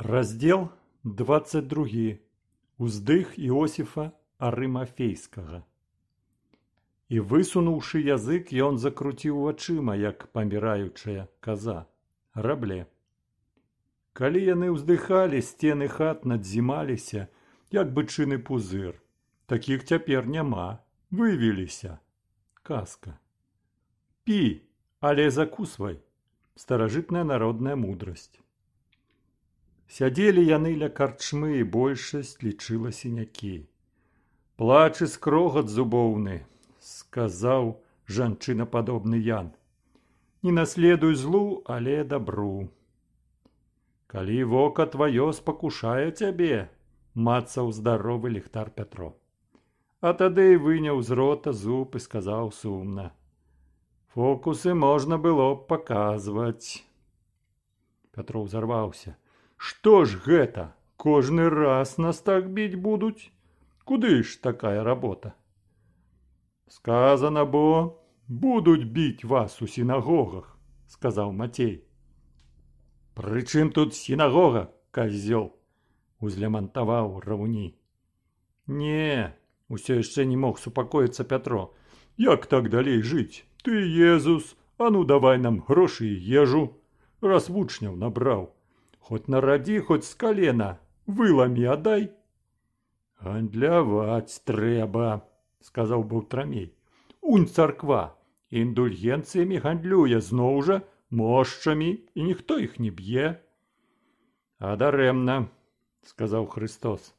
Раздзел 22 Уздых Іосіфа Арымафейскага. І высунуўшы язык, ён закруціў вачыма, як паміраючая каза, рабле. Калі яны ўздыхалі, сцены хат надзімаліся, як бы чыны пузыр. Такіх цяпер няма, вывеліся. Каска. Пі, але закусвай. Старажытная народная мудрасць. Сядзелі яны ля карчмы і большасць лічыла сінякі. Плачы скрогат зубоўны, сказаў жанчынападобны ян. Не наследуй злу, але дабру. Калі вока тваё спакушае цябе, мацаў здаровы ліхтар Пятро. А тады выняў з рота зуб і сказаў сумна. Фокусы можна было б паказваць. Пятро ўзарваўся. Што ж гэта? Кожны раз нас так біць будуць. Куды ж такая работа? Сказана бо, будуць біць вас у сінагогах, сказаў Мацей. Прычым тут сінагога, казёл, узлямантаваў раўні. Не, усё яшчэ не мог супакоіцца Пятро. Як так далей жыць? Ты Езус, а ну давай нам грошы і ежу, раз вучняў набраў. Хоть наради, хоть с колена, выломи, отдай. Гандлявать треба, сказав Баутрамей. Унь царква, індульгенціями гандлює, знову же, мощами, і ніхто їх не б'є. А даремно, сказав Христос.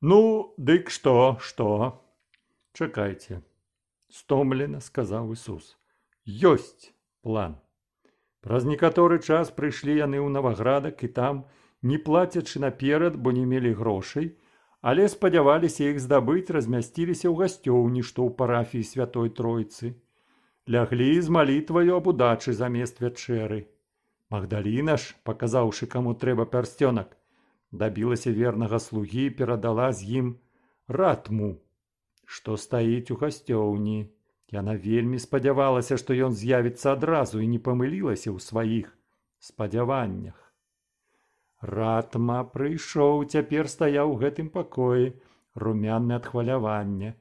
Ну, дик що, що? Чекайте, стомлено сказав Ісус. Йость план. Праз некаторы час прыйшлі яны ў наваградак і там, не плацячы наперад, бо не мелі грошай, але спадзяваліся іх здабыць, размясціліся ў гасцёўні, што ў парафіі святой тройцы. Ляглі з малітваю аб удачы замест вячэры. Магдаліна ж, паказаўшы каму трэба пярсцёнак, дабілася вернага слугі і перадала з ім ратму, што стаіць у гасцёўні. Яна вельмі спадзявалася, што ён з'явіцца адразу і не памылілася ў сваіх спадзяваннях. Ратма прыйшоў, цяпер стаяў у гэтым пакоі, румяны ад хвалявання,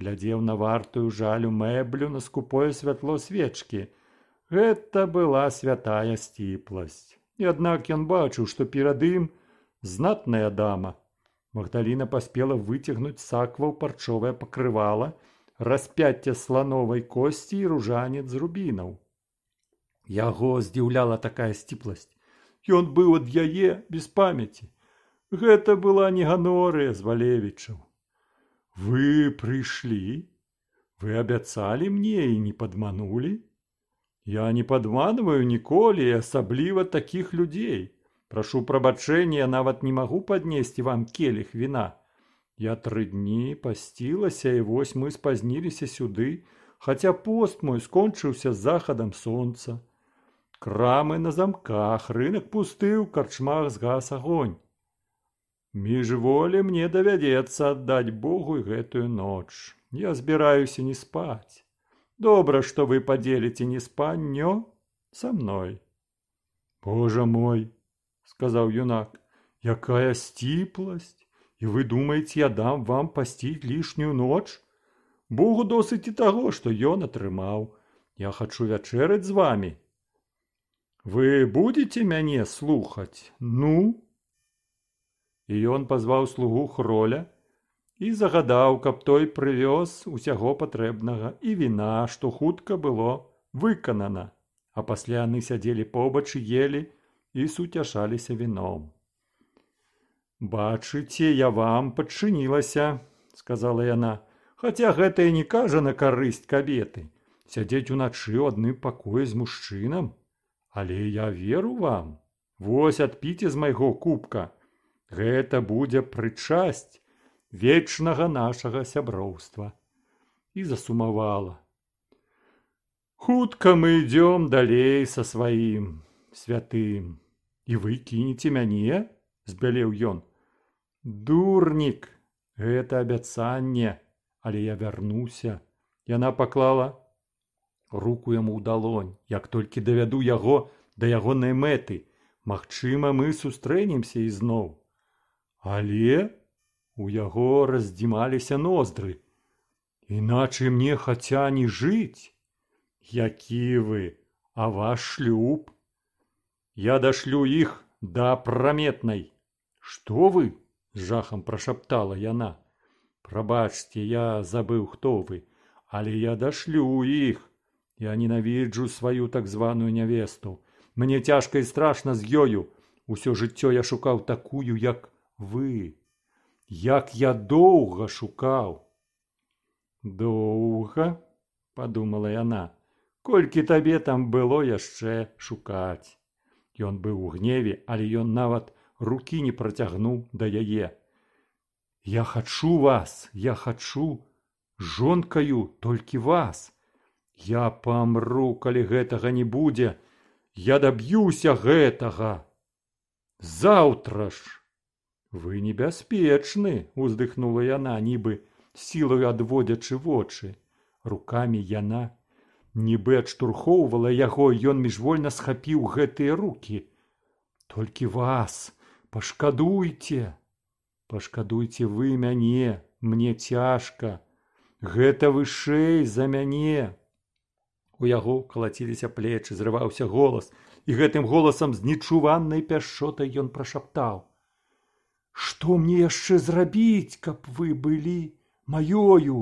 глядзеў на вартую жалю мэблю на скупое святло свечкі. Гэта была святая сціпласць. І аднак ён бачыў, што перад ім знатная дама. Магдаліна паспела выцягнуць саква ў парчовае пакрывала, распяцця слановай косці і ружанец рубінаў. Яго здзіўляла такая сціпласць. Ён быў ад яе без памяці. Гэта была не ганорыя з валевічаў. Вы прыйшлі, вы абяцалі мне і не падманулі. Я не падманваю ніколі і асабліва такіх людзей. Прашу прабачэння, нават не магу паднесці вам келіх віна. Я тры дні пасцілася і вось мы спазніліся сюды, хаця пост мой скончыўся з захадам сонца. Крамы на замках рынок пусты ў карчмах з газ агонь. Міжволі мне давядзецца аддаць Богу гэтую ноч. Я збіраюся не спаць. Добра, што вы падзеліце не спанё са мной. Божа мой, сказаў юнак, якая сціпласць. И вы думаете, я дам вам постить лишнюю ночь? Богу досыть и того, что ён атрымаў. Я хочу вячерыць з вами. Вы будете мяне слухать? Ну?» И он позвал слугу Хроля и загадал, каб той привез усяго потребного и вина, что хутка было выканана. А после они сядели побач и ели и сутяшались вином. «Бачыце, я вам падчынілася», – сказала яна. «Хаця гэта і не кажа на карысць кабеты. Сядзець уначы ў адным пакоі з мужчынам. Але я веру вам. Вось адпіце з майго кубка. Гэта будзе прычасць вечнага нашага сяброўства». І засумавала. «Хутка мы ідём далей са сваім святым. І вы кінеце мяне?» – збялеў ён. «Хутка мы ідём далей са сваім святым дурнік гэта абяцанне але я вярнуся яна паклала руку яму ў далонь як толькі давяду яго да ягонай мэты магчыма мы сустрэнемся ізноў але у яго раздзімаліся ноздры іначай мне хаця не жыць які вы а ваш шлюб я дашлю іх да праметнай што вы з жахам прашаптала яна прабачце я забыў хто вы, але я дашлю іх я ненавіджу сваю так званую нявесту мне цяжка і страшна з ёю усё жыццё я шукаў такую як вы як я доўга шукаў доўга подумала яна колькі табе там было яшчэ шукаць ён быў у гневе але ён нават не рукі не працягнуў да яе. Я хачу вас, я хачу жонкаю толькі вас. Я памру, калі гэтага не будзе, я даб'юся гэтага. Заўтра ж вы небяспечны, уздыхнула яна нібы сілаю адводзячы вочы, рукамі яна нібы адштурхоўвала яго, ён міжвольна схапіў гэтыя рукі. Толькі вас, пашкадуйте пашкадуйте вы мяне мне цяжка гэта вышэй за мяне у яго калаціліся плечы зрываўся голас і гэтым голасам з нечуваннай пяшотай ён прашаптаў што мне яшчэ зрабіць каб вы былі маёю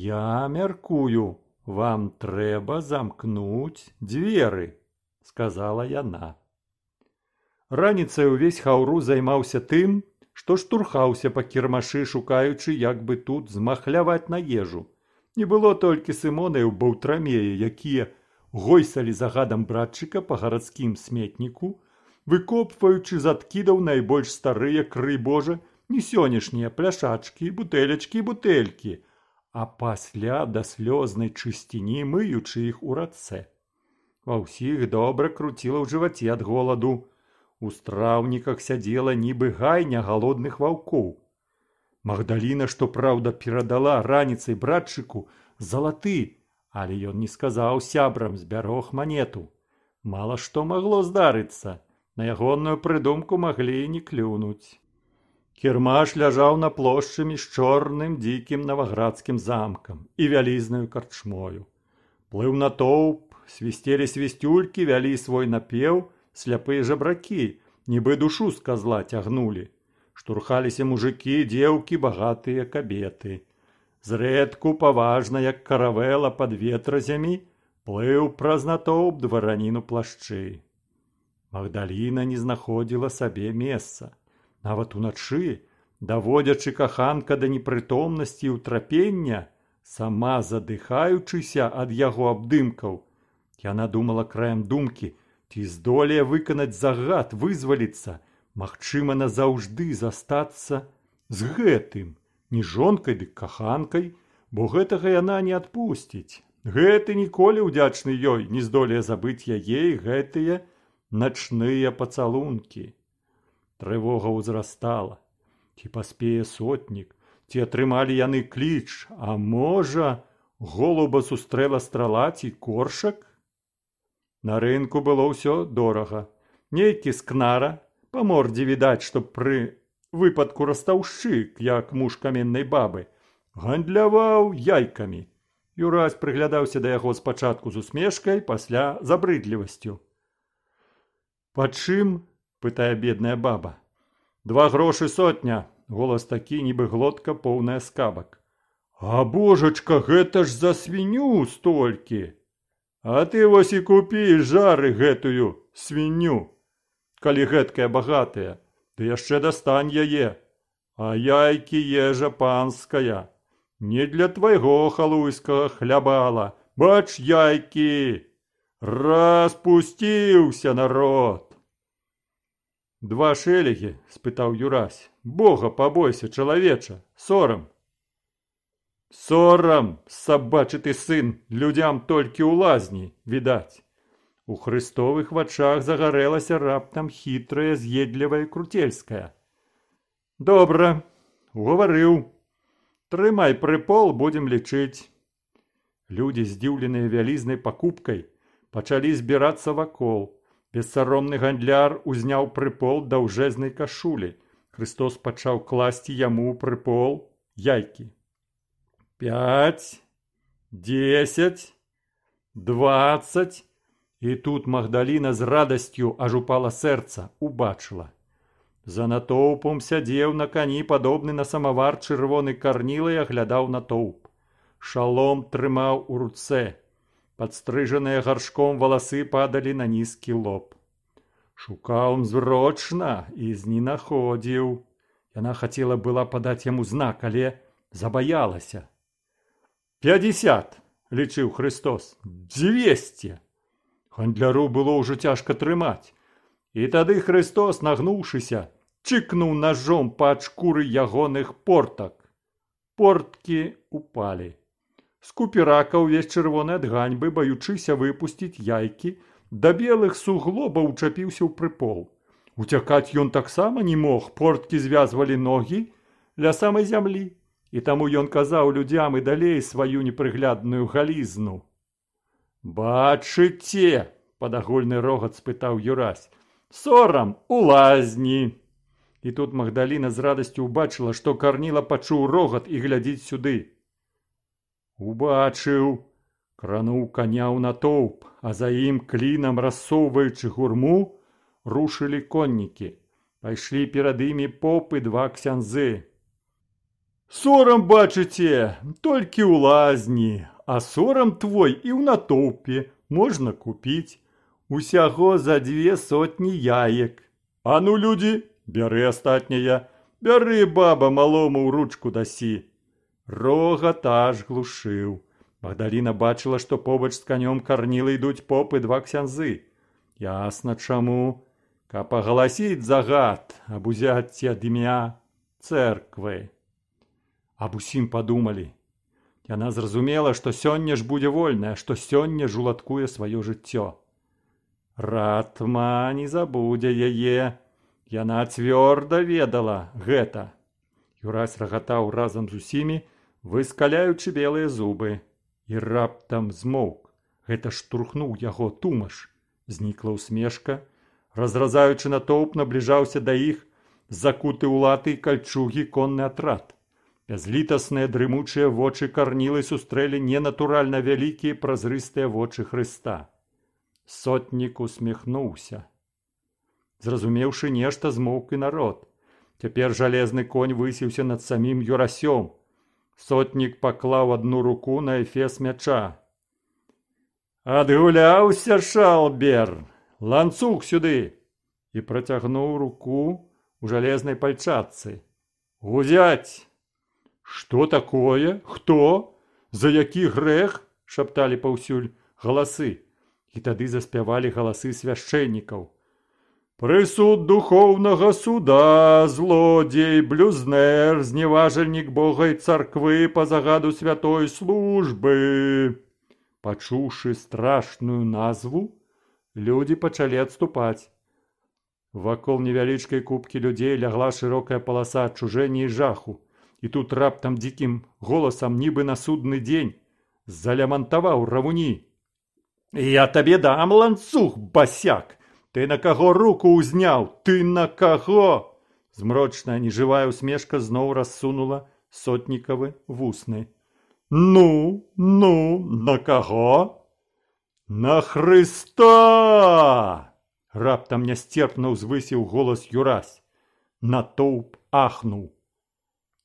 я мяркую вам трэба замкнуць дзверы сказала яна Раніцай увесь хаўру займаўся тым, што штурхаўся па кірмашы, шукаючы як бы тут змахляваць на ежу. Не было толькі сымоны ў баўтрамеі, якія гойсалі загадам братчыка па гарадскім сметніку, выкопваючы з адкідаў найбольш старыя кры божа не сённяшнія пляшачкі, бутэлечкі і бутэлькі, а пасля да слёзнай чысціні мыючы іх у рацэ. Ва ўсіх добра круціла ў жываце ад голаду. У страўніках сядзела нібы гайня галодных ваўкоў. Магдаліна, што праўда, перадала раніцай братчыку залаты, але ён не сказаў сябрам збярог манету. Мала што магло здарыцца, На ягоную прыдумку маглі і не клюнуць. Кірмаш ляжаў на плошчамі з чорным дзікім наваградскім замкам і вялізнаю карчмою. Плыў натоўп, свісцелі свісцюлькі, вялі свой напеў, сляпые жабраки, нібы душу с козла тягнули. Штурхаліся мужики, девки, богатые кабеты. Зрэдку поважна, як каравела под ветразями, плыў празнатоп двараніну плашчы. Магдаліна не знаходзіла сабе месца. Нават уначы, даводзячы каханка да непрытомнасці і ўтрапення, сама задыхаючыся ад яго абдымкаў, яна думала краем думкі – Ці здолее выканаць загад вызваліцца, магчыма, назаўжды застацца з гэтым, ні жонкай дык каханкай, бо гэтага яна не адпусціць. Гэты ніколі ўдзячны ёй не здолее забыць яе гэтыя начныя пацалункі. Трывога ўзрастала, ці паспее сотнік, ці атрымалі яны кліч, а можа, голуба сустрэла страла ці коршак, На рынку было ўсё дорага. Нейкі скнара, па мордзе відаць, што пры выпадку растаўшчык, як муж каменнай бабы, гандляваў яйкамі. Юрась прыглядаўся да яго спачатку з усмешкай пасля забрыдлівасцю. Па чым? — пытае бедная баба. Два грошы сотня, голас такі нібы глотка поўная скабак. А божачка, гэта ж за свіню столькі! А ты вось і купі жары гэтую свінню, калі гэткая багатая, ты яшчэ дастань яе, а яйкі ежа панская, не для твайго халуйскага хлябала, бач яйкі, распусціўся народ. Два шэлігі, спытаў Юрась, бога пабойся чалавеча, сорам. «Сором, собачий ти син, людям тільки у лазні, відать!» У христових вачах загорелася раптом хитрая, з'єдлива і крутельська. «Добре, уговорив. Тримай припол, будем лічить». Люди, здивлені вялізной покупкой, почали збиратися вакол. Безсоромний гандляр узняв припол до ужезної кашулі. Христос почав класти яму припол яйки. «Пять, десять, двадцать!» І тут Магдаліна з радасцю аж упала серца, убачыла. За натоўпом сядзеў на кані, падобны на самавар чырвоны карніла і аглядаў натоўп. Шалом трымаў у руцэ. Падстрыжаныя гаршком валасы падалі на нізкі лоб. Шукаў зрочна і знінаходзіў. Яна хацела была падаць яму знак, але забаялася. П'ятдесят, лічив Христос. Двісті. Гандляру було уже тяжко тримати. І тоді Христос, нагнувшися, чикнув ножом по очкури ягоних порток. Портки упали. Скупірака увесь червоний від ганьби, боючися випустити яйки, до білих суглоба учапився у припол. Утякати він так само не мог, портки зв'язували ноги для самої землі і таму ён казаў людзям і далей сваю непрыглядную галізну. Бачыце, падагульны рогат спытаў юрась. Сорам у лазні. І тут Магдаліна з радасцю ўбачыла, што карніла пачуў рогат і глядзіць сюды. Убачыў, крануў каня ў натоўп, а за ім клінам рассоўваючы гурму, рушылі коннікі. Пайшлі перад імі попы два ксяндзы. Сорам бачыце, толькі ў лазні, а сорам твой і ў натоўпе можна купіць усяго за дзве сотні яек. А ну людзі, бяры астатняя, бяры баба малому ў ручку дасі. Рога таж глушыў. Багдаліна бачыла, што побач з канём карнілы ідуць попы два ксянзы. Ясна чаму, каб агаласіць загад, аб узяцці ад імя цэрквы аб усім падумалі. Яна зразумела, што сёння ж будзе вольная, што сёння ж уладкуе сваё жыццё. Ратма не забудзе яе. Яна цвёрда ведала гэта. Юрась рагатаў разам з усімі, выскаляючы белыя зубы і раптам змоўк. Гэта штурхнуў яго тумаш, знікла ўсмешка, разразаючы натоўп набліжаўся да іх закуты ўлаты кальчугі конны атрад. Злітасныя дрымучыя вочы карнілы сустрэлі ненатуральна вялікія празрыстыя вочы Хрыста. Сотнік усміхнуўся. Зразумеўшы нешта змоўк і народ. Цяпер жалезны конь высіўся над самім юрасём. Сотнік паклаў адну руку на эфес мяча. Адгуляўся шалбер, ланцуг сюды і працягнуў руку у жалезнай пальчатцы. Гузяць! «Што такое? Хто? За які грэх?» – шапталі паўсюль галасы. І тады заспявалі галасы свяшчэннікаў. «Прысуд духовнага суда, злодзей, блюзнер, зневажальнік бога і царквы па загаду святой службы!» Пачуўшы страшную назву, людзі пачалі адступаць. Вакол невялічкай купкі людзей лягла шырокая паласа чужэння і жаху і тут раптам дзікім голасам нібы на судны дзень залямантаваў равуні я табе дам ланцуг басяк ты на каго руку ўзняў ты на каго змрочная нежывая усмешка зноў рассунула сотнікавы вусны ну ну на каго на хрыста раптам нястерпна ўзвысіў голас юрась натоўп ахнуў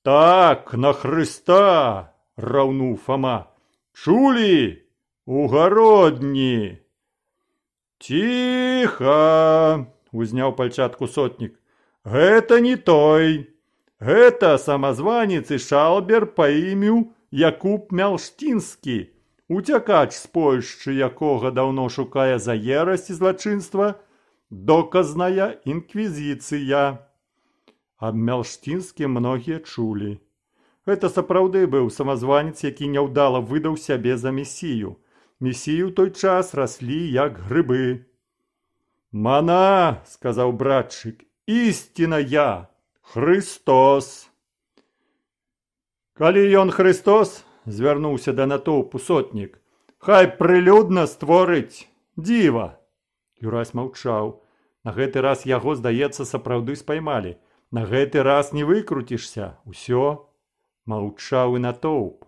«Так, на Христа!» – равнув Фома. «Чулі? Угородні!» «Тихо!» – узняв пальчатку сотник. «Гэта не той! Гэта самазванец і шалбер па імю Якуб Мялштінскі, уцякач з Польшчы, якога даўно шукае за ерасць і злачынства, доказная інквізіцыя!» аб мялштінскім многія чулі. Гэта сапраўды быў самазванец, які няўдала выдаў сябе за місію. Місію ў той час раслі як грыбы. Мана, сказаў братчык, ісціна я, Христос. Калі ён Христос, звярнуўся да натоўпу сотнік, хай прылюдна створыць дзіва. Юрась маўчаў. На гэты раз яго, здаецца, сапраўды спаймалі. На гэты раз не выкруцішся, усё маўчавы натоўп.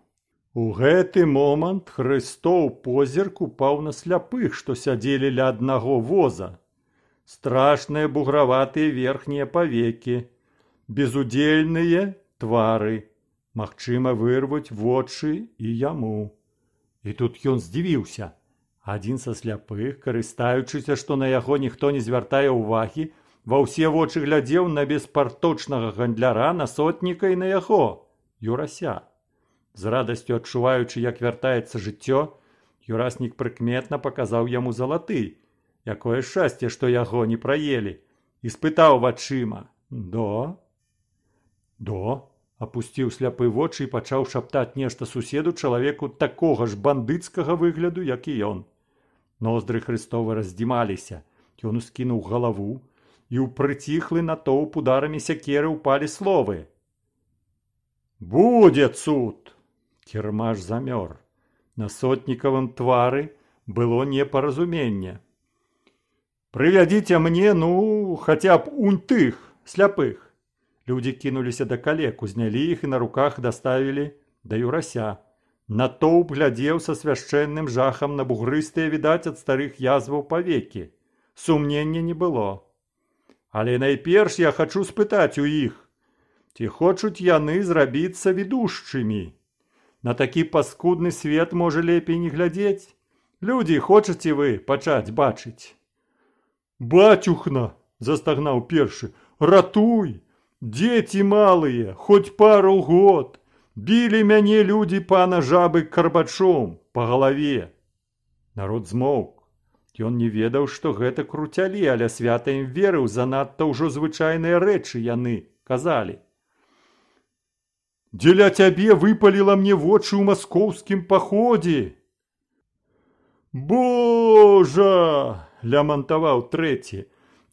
У гэты момант Хрыстоў позірк упаў на сляпых, што сядзелі ля аднаго воза. Страшныя бугравыя верхнія павекі, безудзельныя твары, Мачыма вырвуць вочы і яму. І тут ён здзівіўся. Адзін са сляпых, карыстаючыся, што на яго ніхто не звяртае ўвагі, ва ўсе вочы глядзеў на беспарточчнага гандляра на сотніка і на яго юрася з радасцю адчуваючы як вяртаецца жыццё юраснік прыкметна паказаў яму залаты якое шчасце што яго не праелі і спытаў вачыма до до апусціў сляпы вочы і пачаў шаптаць нешта суседу чалавеку такога ж бандыцкага выгляду як і ён ноздры хрыстова раздзімаліся ён ускінуў галаву і ў прыціхлы натоўп ударамі сякеры ўпалі словы. Будзе цуд! Кірмаш замёр. На сотнікавым твары было непаразуменне. Прывядзіце мне, ну, хаця б унтых, сляпых. Людзі кінуліся да калеку, знялі іх і на руках даставілі да юрася. Натоўп глядзеў са свяшчэнным жахам на бугрыстыя відаць ад старых язваў павекі. Сумнення не было. Але найперш я хачу спытаць у іх, ці хочуць яны зрабіцца ведушчымі. На такі паскудны свет можа лепей не глядзець. Людзі хочаце вы пачаць бачыць. Бачухна, застагнаў першы, ратуй, Дзеці малыя, хоць пару год, Білі мяне людзі пана жабы карбачом па галаве. Народ змоўк. Ён не ведаў, што гэта круцялі, але свята ім верыў занадта ўжо звычайныя рэчы яны казалі. Дзеля цябе выпаліла мне вочы ў маскоўскім паходзе. Божа! лямантаваў трэці.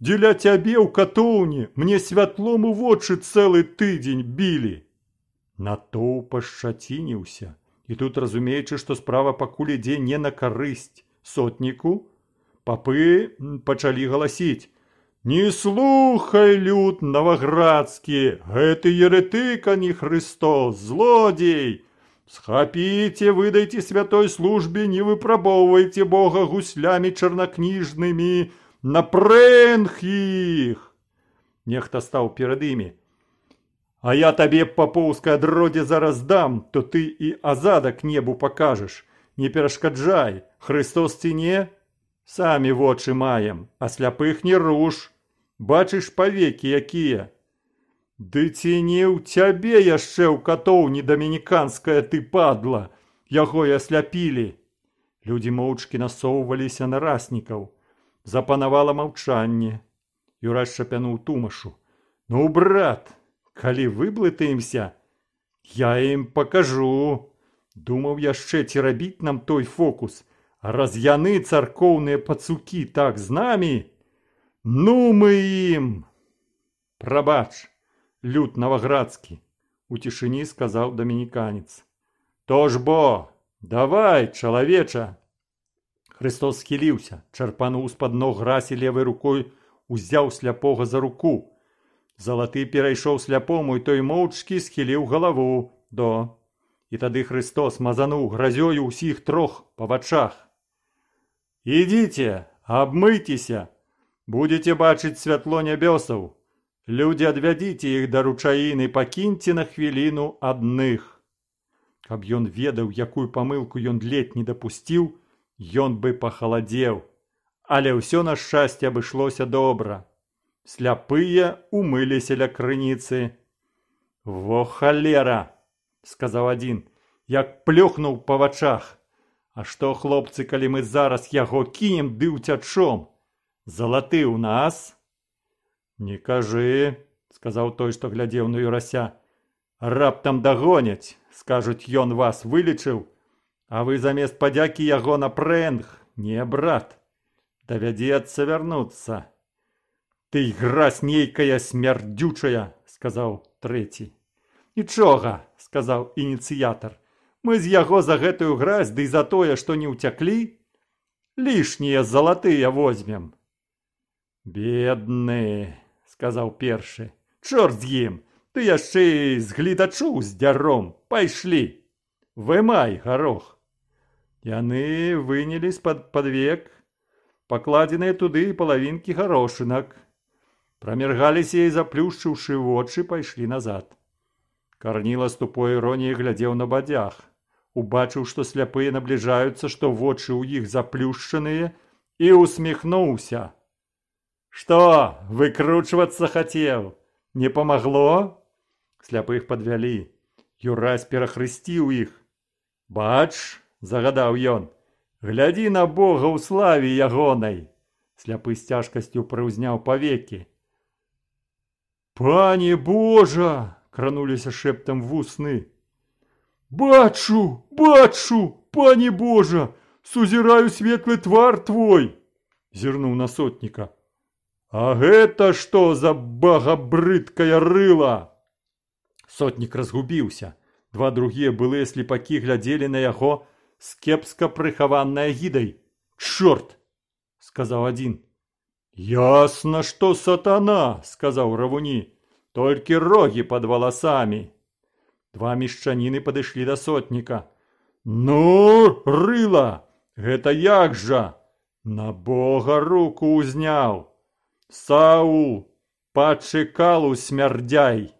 Дзеля цябе ў катоўні мне святлом у вочы цэлы тыдзень білі. Натоў пашчацініўся. І тут разумеючы, што справа пакуль ідзе не на карысць сотніку, Папы пачалі галасіць. Не слухай, люд наваградскі, гэты еретыка не Христос, злодзей! Схапіце, выдайце святой службе, не выпрабоўвайце Бога гуслямі чарнакніжнымі, напрэнх іх! Нехта стаў перад імі. А я табе па поўскай адродзе зараз дам, то ты і азадак небу пакажаш. Не перашкаджай, Христос ці не, Самі вочы маем, а сляпых не руш. Бачыш павекі якія. Ды ці не ў цябе яшчэ ў катоўні дамініканская ты падла, Яго я сляпілі. Людзі моўчкі насоўваліся на раснікаў. Запанавала маўчанне. Юрач шапянуў тумашу. Ну, брат, калі выблытаемся, я ім пакажу. Думаў яшчэ ці рабіць нам той фокус, Раз яны царкоўныя пацукі так з намі, ну мы ім прабач люд наваградскі у цішыні сказаў дамініканец то ж бо давай чалавеча Христос схіліўся чарпануў з-пад ног грасі левой рукой узяў сляпога за руку залаты перайшоў сляпому і той моўчкі схіліў галаву до і тады Христос мазануў гразёю ўсіх трох па вачах Ідзіце, абмыйцеся, будетеце бачыць святло нябёсаў. Людзі адвядзіце іх да ручаіны, пакіньце на хвіліну адных. Каб ён ведаў, якую памылку ён ледзь не дапусціў, ён бы пахаладзеў, але ўсё на шчасце абышлося добра. Сляпыя умыліся ля крыніцы. Во халера, сказаў адзін, як плюхнуў па вачах. А што хлопцы, калі мы зараз яго кінем ды ўцячом? Залаты ў нас? Не кажы, сказаў той, што глядзеў на юрася. Раптам дагоняць, скажуць, ён вас вылічыў, А вы замест падзякі яго на прэнг, не брат, давядзецца вярнуцца. Ты гразь нейкая смярдзючая, сказаў трэці. Нічога, сказаў ініцыятар, Мы з яго за гэтую гразь ды да за тое, што не ўцяклі, лішнія залатыя возьмем. Бедны, сказаў першы, чорт з ім, ты яшчэ з гледачу з дзяром пайшлі. Вымай гарох. Яны вынялі з-пад падвек, пакладзеныя туды палавінкі гарошынак. Прамергаліся і заплюшчыўшы вочы, пайшлі назад. Карніла з тупой іроніяй глядзеў на бадзях. убачыў, што сляпыя набліжаюцца, што вочы у іх заплюшчаныя, і усміхнуўся. Што, выкручвацца хацеў, не памагло? Сляпых падвялі. Юрась перахрысціў іх. Бач, загадаў ён, глядзі на Бога ў славе ягонай. Сляпы з цяжкасцю прыўзняў павекі. Пане Божа! шептом в вусны. «Бачу, бачу, пані Божа, сузіраю светлы твар твой!» – зірнув на сотніка. «А гэта што за багабрыдкая рыла?» Сотнік разгубіўся. Два другія былыя сліпакі глядзелі на яго з кепска прыхаваннай агідай. «Чорт!» – сказаў адзін. «Ясна, што сатана!» – сказаў Равуні. «Толькі рогі пад валасамі!» Два мішчаніны падышлі да сотніка. «Ну, рыла! Гэта як жа?» «На бога руку узняў!» «Саул, пачыкалу смярдяй!»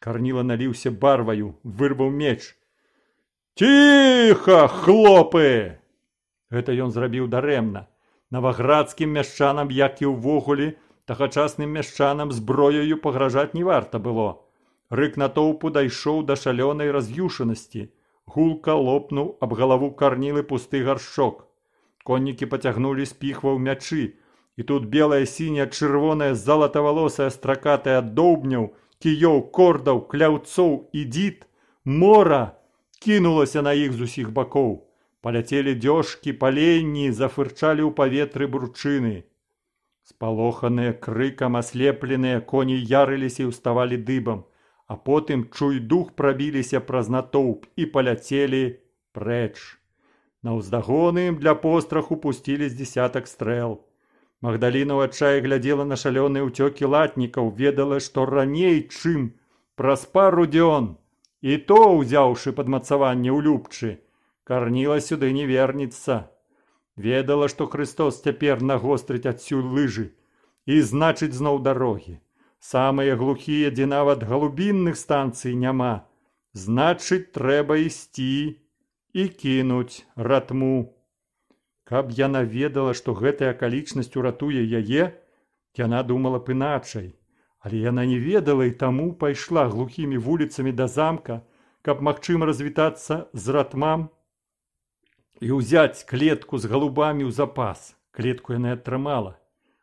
Карніла наліўся барваю, вырваў меч. «Тіха, хлопы!» Гэта ён зрабіў дарэмна. Наваградскім мяшчанам, як і ўвогуле, тагачасным мяшчанам зброяю пагражаць не варта было. «Тіха, хлопы!» Рык натоўпу дайшоў да шалёнай раз'юшанасці. Гулка лопнуў аб галаву карнілы пусты гаршок. Коннікі пацягнулі спіхваў мячы, і тут белая сіня чырвоная залатавалосая стракатая доўбняў, кіёў, кордаў, кляўцоў і дзіт. Мора кінулася на іх з усіх бакоў. Паляцелі дзёжкі, паленні, зафырчалі ў паветры бручыны. Спалоханыя крыкам аслепленыя коні ярыліся і ўставалі дыбам а потым чуй дух прабіліся праз натоўп і паляцелі прэч. На ўздагоны ім для постраху пусцілі з дзясятак стрэл. Магдаліна ў адчае глядзела на шалёныя ўцёкі латнікаў, ведала, што раней чым праз пару дзён. І то ўзяўшы падмацаванне ў любчы, карніла сюды не вернецца. Ведала, што Христос цяпер нагострыць адсюль лыжы і значыць зноў дарогі самыя глухія, дзе нават галубінных станцый няма. Значыць, трэба ісці і кінуць ратму. Каб яна ведала, што гэтая акалічнасць уратуе яе, яна думала б іначай, але яна не ведала і таму пайшла глухімі вуліцамі да замка, каб магчым развітацца з ратмам і ўзяць клетку з галубамі ў запас. Клетку яна атрымала,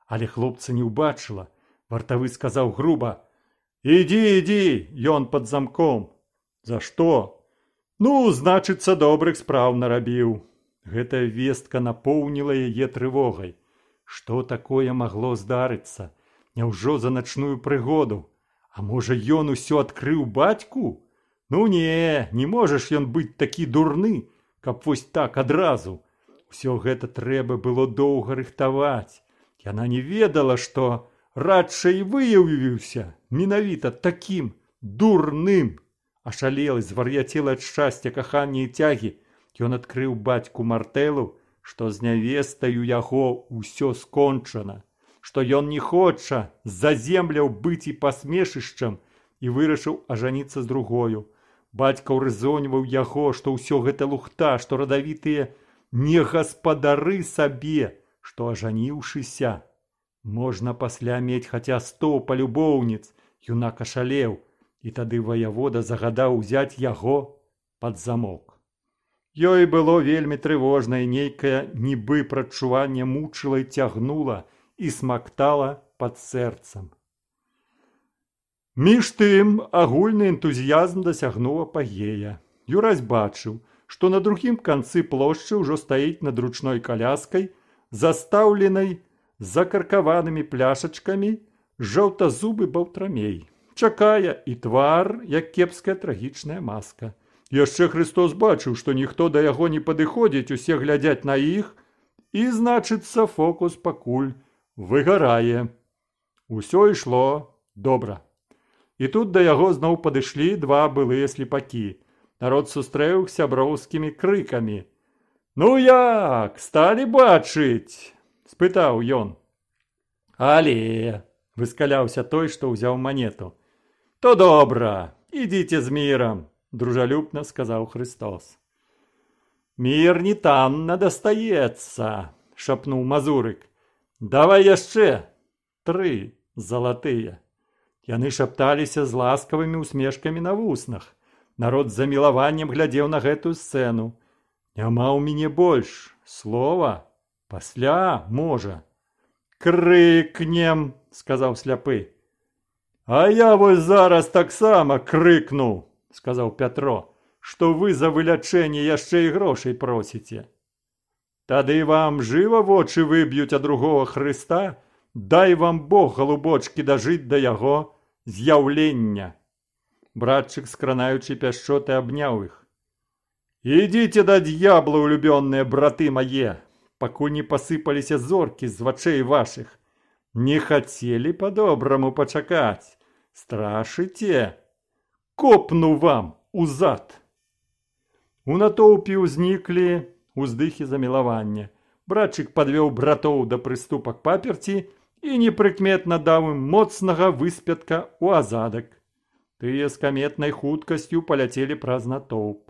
але хлопца не ўбачыла, Вартавы сказаў груба. «Іді, іді, ён пад замком». «За што?» «Ну, значыцца, добрых справ нарабіў». Гэтая вестка напоўніла яе трывогай. Што такое магло здарыцца? Няўжо за начную прыгоду? А можа, ён усё адкрыў бацьку? Ну не, не можаш ён быць такі дурны, каб вось так адразу. Усё гэта трэба было доўга рыхтаваць. Яна не ведала, што радшай выявіўся менавіта таким дурным ашалелы звар'яцела ад шчасця кахання і цягі ён адкрыў бацьку мартэлу што з нявестаю яго ўсё скончана што ён не хоча з-за земляў быць і пасмешышчам і вырашыў ажаніцца з другою бацька ўрызоньваў яго што ўсё гэта лухта што радавітыя не гаспадары сабе што ажаніўшыся Можна пасля мець хаця сто палюбоўніц, юнак ашалеў, і тады ваявода загадаў узяць яго пад замок. Ёй было вельмі трывожна, нейкае нібы прадчуванне мучыла і цягнула і смактала пад сэрцам. Між тым агульны энтузіязм дасягнула пагея. Юразь бачыў, што на другім канцы плошчы ўжо стаіць над ручной каляскай, застаўленай закаркаванымі пляшачкамі жоўтазубы баўтрамей. Чакая і твар, як кепская трагічная маска. Яшчэ Христос бачыў, што ніхто да яго не падыходзіць, усе глядзяць на іх, і значыцца фокус пакуль выгарае. Усё ішло добра. І тут да яго зноў падышлі два былыя слепакі. Народ сустрэў сяброўскімі крыкамі. Ну як, сталі бачыць! спытаў ён. Але выскаляўся той, што ўзяў манету. То добра, ідзіце з мірам, дружалюбна сказаў Христос. Мір не танна дастаецца, шапнуў мазурык. Давай яшчэ тры залатыя. Яны шапталіся з ласкавымі усмешкамі на вуснах. Народ з замілаваннем глядзеў на гэтую сцэну. Няма ў мяне больш слова, «Пасля, можа!» «Крыкнем!» – сказаў сляпы. «А я вось зараз таксама крыкну!» – сказаў Пятро. «Што вы за вылячэнне яшчэ і грошай просіце!» «Тады вам жыва вочы выб'юць ад другого Хрыста? Дай вам Бог, галубочкі, дажыць да яго з'яўлення!» Братчык, скранаючы пяшчоты, абняў іх. «Ідзіце да д'ябла, улюбённыя браты мае!» пакуль не пасыпаліся зоркі з вачэй вашых. Не хацелі па-добраму пачакаць. Страшыце! Копну вам узад. У натоўпе ўзніклі уздыхі замілавання. Братчык падвёў братоў да прыступак паперці і непрыкметна даў ім моцнага выспятка ў азадак. Тыя з каметнай хуткасцю паляцелі праз натоўп.